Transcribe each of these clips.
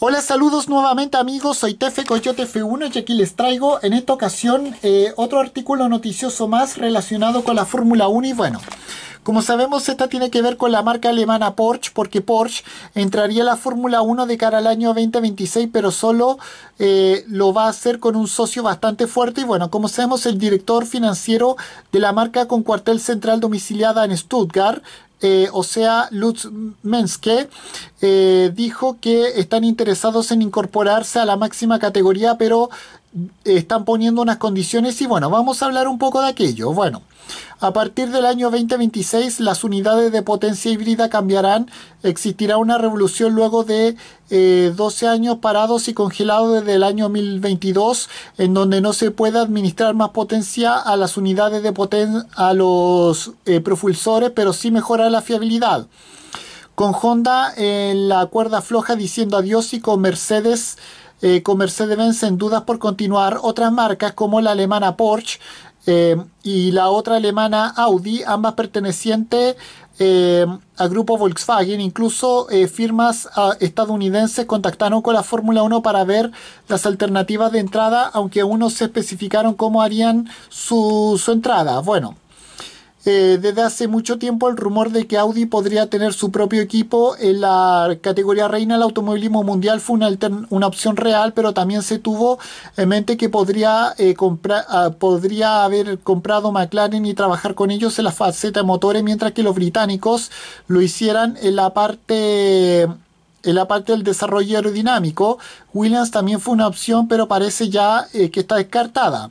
Hola, saludos nuevamente amigos, soy Tefe Coyote F1 y aquí les traigo en esta ocasión eh, otro artículo noticioso más relacionado con la Fórmula 1 y bueno, como sabemos, esta tiene que ver con la marca alemana Porsche, porque Porsche entraría a la Fórmula 1 de cara al año 2026, pero solo eh, lo va a hacer con un socio bastante fuerte. Y bueno, como sabemos, el director financiero de la marca con cuartel central domiciliada en Stuttgart, eh, o sea, Lutz Menske, eh, dijo que están interesados en incorporarse a la máxima categoría, pero están poniendo unas condiciones y bueno, vamos a hablar un poco de aquello. Bueno, a partir del año 2026 las unidades de potencia híbrida cambiarán, existirá una revolución luego de 12 eh, años parados y congelados desde el año 2022 en donde no se puede administrar más potencia a las unidades de potencia, a los eh, propulsores, pero sí mejorar la fiabilidad. Con Honda en la cuerda floja diciendo adiós y con Mercedes eh, con Mercedes-Benz en dudas por continuar, otras marcas como la alemana Porsche eh, y la otra alemana Audi, ambas pertenecientes eh, al grupo Volkswagen, incluso eh, firmas ah, estadounidenses contactaron con la Fórmula 1 para ver las alternativas de entrada, aunque aún no se especificaron cómo harían su, su entrada. Bueno. Eh, desde hace mucho tiempo el rumor de que Audi podría tener su propio equipo en la categoría reina del automovilismo mundial fue una, opción real, pero también se tuvo en mente que podría, eh, comprar, ah, podría haber comprado McLaren y trabajar con ellos en la faceta de motores, mientras que los británicos lo hicieran en la parte en la parte del desarrollo aerodinámico, Williams también fue una opción, pero parece ya eh, que está descartada.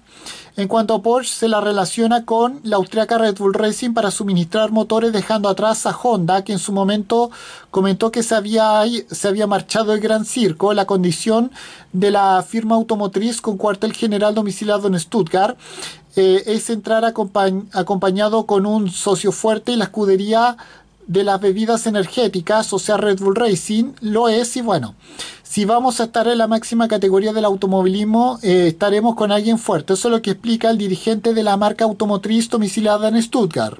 En cuanto a Porsche, se la relaciona con la austriaca Red Bull Racing para suministrar motores, dejando atrás a Honda, que en su momento comentó que se había, se había marchado el Gran Circo, la condición de la firma automotriz con cuartel general domiciliado en Stuttgart. Eh, es entrar acompañado con un socio fuerte y la escudería de las bebidas energéticas, o sea, Red Bull Racing lo es y bueno, si vamos a estar en la máxima categoría del automovilismo, eh, estaremos con alguien fuerte. Eso es lo que explica el dirigente de la marca automotriz domiciliada en Stuttgart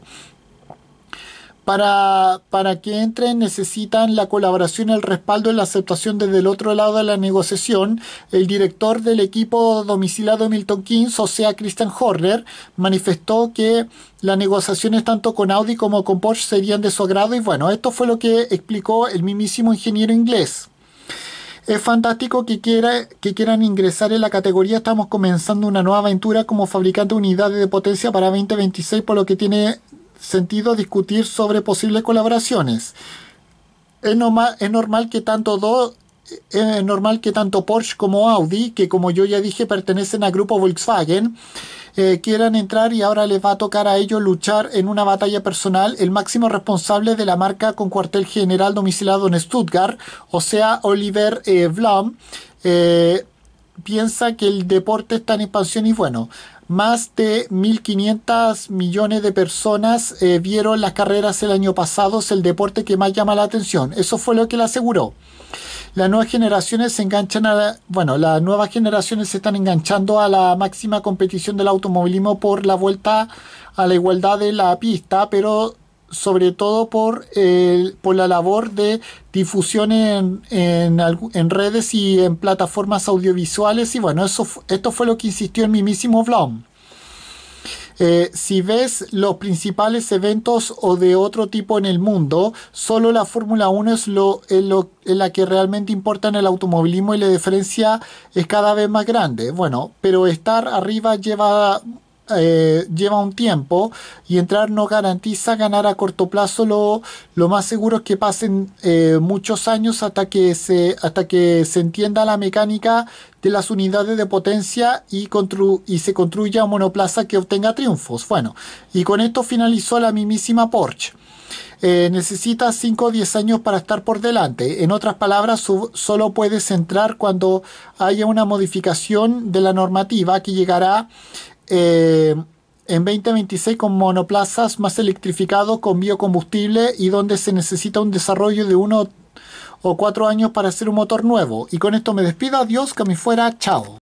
para, que entren necesitan la colaboración, el respaldo y la aceptación desde el otro lado de la negociación. El director del equipo domicilado Milton Keynes, o sea Christian Horner, manifestó que las negociaciones tanto con Audi como con Porsche serían de su agrado y bueno, esto fue lo que explicó el mismísimo ingeniero inglés. Es fantástico que, quiera, que quieran ingresar en la categoría. Estamos comenzando una nueva aventura como fabricante de unidades de potencia para 2026, por lo que tiene sentido discutir sobre posibles colaboraciones. Es, normal, es normal que tanto eh, es normal que tanto Porsche como Audi, que como yo ya dije pertenecen al grupo Volkswagen, eh, quieran entrar y ahora les va a tocar a ellos luchar en una batalla personal el máximo responsable de la marca con cuartel general domiciliado en Stuttgart, o sea, Oliver eh, eh piensa que el deporte está en expansión y bueno, más de 1.500 millones de personas eh, vieron las carreras el año pasado, es el deporte que más llama la atención. Eso fue lo que le aseguró. Las nuevas generaciones se enganchan a la, bueno, las nuevas generaciones se están enganchando a la máxima competición del automovilismo por la vuelta a la igualdad de la pista, pero sobre todo por, por la labor de difusión en, redes y en plataformas audiovisuales. Y bueno, eso, esto fue lo que insistió en Mimísimo Blom. Eh, si ves los principales eventos o de otro tipo en el mundo, solo la Fórmula 1 es lo, es es la que realmente importa en el automovilismo y la diferencia es cada vez más grande. Bueno, pero estar arriba lleva eh, lleva un tiempo y entrar no garantiza ganar a corto plazo. Lo, lo más seguro es que pasen eh, muchos años hasta que, se, hasta que se entienda la mecánica de las unidades de potencia y, y se construya un monoplaza que obtenga triunfos. Bueno, y con esto finalizó la mismísima Porsche. Eh, necesitas 5 o 10 años para estar por delante. En otras palabras, solo puedes entrar cuando haya una modificación de la normativa que llegará eh, en 2026 con monoplazas más electrificados con biocombustible y donde se necesita un desarrollo de uno o cuatro años para hacer un motor nuevo. Y con esto me despido, adiós, que me fuera, chao.